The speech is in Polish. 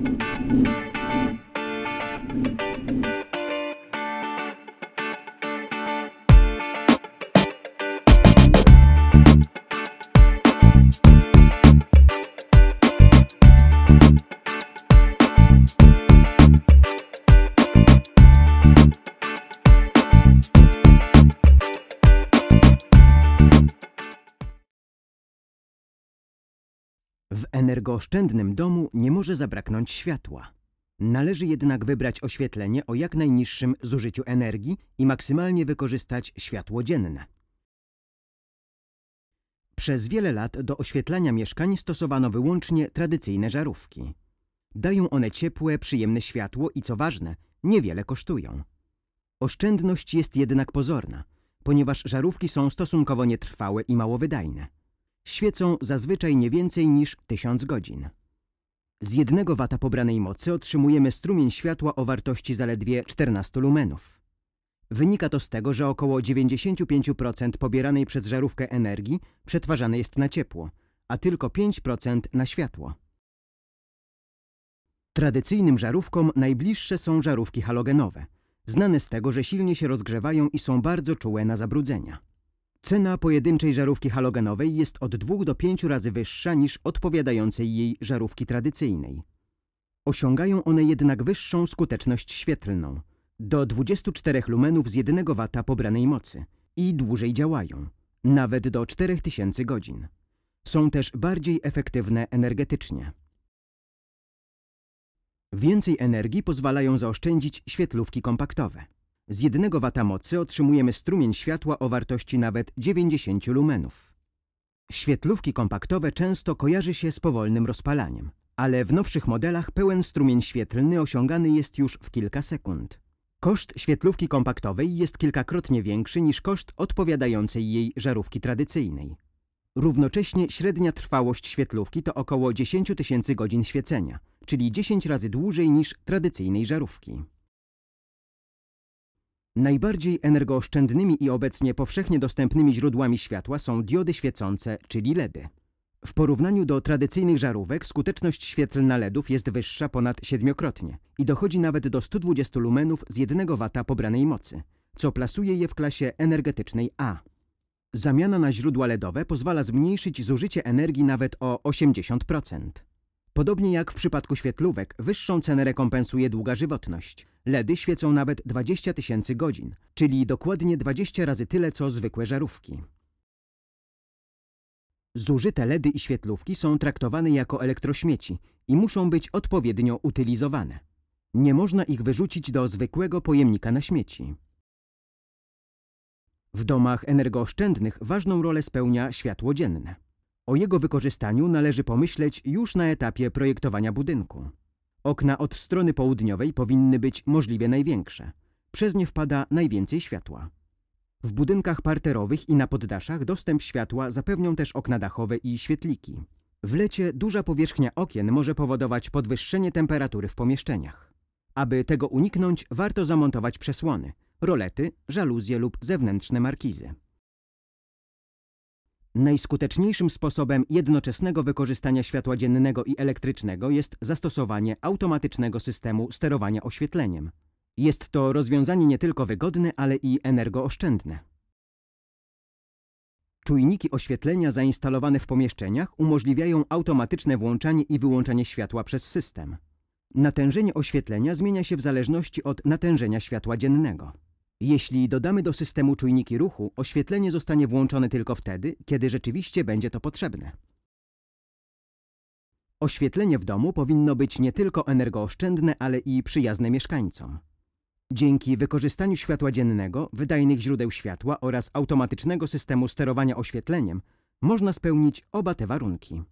thank you W energooszczędnym domu nie może zabraknąć światła. Należy jednak wybrać oświetlenie o jak najniższym zużyciu energii i maksymalnie wykorzystać światło dzienne. Przez wiele lat do oświetlania mieszkań stosowano wyłącznie tradycyjne żarówki. Dają one ciepłe, przyjemne światło i co ważne, niewiele kosztują. Oszczędność jest jednak pozorna, ponieważ żarówki są stosunkowo nietrwałe i mało wydajne świecą zazwyczaj nie więcej niż 1000 godzin. Z jednego wata pobranej mocy otrzymujemy strumień światła o wartości zaledwie 14 lumenów. Wynika to z tego, że około 95% pobieranej przez żarówkę energii przetwarzane jest na ciepło, a tylko 5% na światło. Tradycyjnym żarówkom najbliższe są żarówki halogenowe, znane z tego, że silnie się rozgrzewają i są bardzo czułe na zabrudzenia. Cena pojedynczej żarówki halogenowej jest od 2 do 5 razy wyższa niż odpowiadającej jej żarówki tradycyjnej. Osiągają one jednak wyższą skuteczność świetlną, do 24 lumenów z 1 W pobranej mocy i dłużej działają, nawet do 4000 godzin. Są też bardziej efektywne energetycznie. Więcej energii pozwalają zaoszczędzić świetlówki kompaktowe. Z jednego wata mocy otrzymujemy strumień światła o wartości nawet 90 lumenów. Świetlówki kompaktowe często kojarzy się z powolnym rozpalaniem, ale w nowszych modelach pełen strumień świetlny osiągany jest już w kilka sekund. Koszt świetlówki kompaktowej jest kilkakrotnie większy niż koszt odpowiadającej jej żarówki tradycyjnej. Równocześnie średnia trwałość świetlówki to około 10 tysięcy godzin świecenia, czyli 10 razy dłużej niż tradycyjnej żarówki. Najbardziej energooszczędnymi i obecnie powszechnie dostępnymi źródłami światła są diody świecące, czyli LEDy. W porównaniu do tradycyjnych żarówek skuteczność świetlna LEDów jest wyższa ponad siedmiokrotnie i dochodzi nawet do 120 lumenów z 1 W pobranej mocy, co plasuje je w klasie energetycznej A. Zamiana na źródła LEDowe pozwala zmniejszyć zużycie energii nawet o 80%. Podobnie jak w przypadku świetlówek, wyższą cenę rekompensuje długa żywotność. LEDy świecą nawet 20 tysięcy godzin, czyli dokładnie 20 razy tyle co zwykłe żarówki. Zużyte LEDy i świetlówki są traktowane jako elektrośmieci i muszą być odpowiednio utylizowane. Nie można ich wyrzucić do zwykłego pojemnika na śmieci. W domach energooszczędnych ważną rolę spełnia światło dzienne. O jego wykorzystaniu należy pomyśleć już na etapie projektowania budynku. Okna od strony południowej powinny być możliwie największe. Przez nie wpada najwięcej światła. W budynkach parterowych i na poddaszach dostęp światła zapewnią też okna dachowe i świetliki. W lecie duża powierzchnia okien może powodować podwyższenie temperatury w pomieszczeniach. Aby tego uniknąć, warto zamontować przesłony, rolety, żaluzje lub zewnętrzne markizy. Najskuteczniejszym sposobem jednoczesnego wykorzystania światła dziennego i elektrycznego jest zastosowanie automatycznego systemu sterowania oświetleniem. Jest to rozwiązanie nie tylko wygodne, ale i energooszczędne. Czujniki oświetlenia zainstalowane w pomieszczeniach umożliwiają automatyczne włączanie i wyłączanie światła przez system. Natężenie oświetlenia zmienia się w zależności od natężenia światła dziennego. Jeśli dodamy do systemu czujniki ruchu, oświetlenie zostanie włączone tylko wtedy, kiedy rzeczywiście będzie to potrzebne. Oświetlenie w domu powinno być nie tylko energooszczędne, ale i przyjazne mieszkańcom. Dzięki wykorzystaniu światła dziennego, wydajnych źródeł światła oraz automatycznego systemu sterowania oświetleniem można spełnić oba te warunki.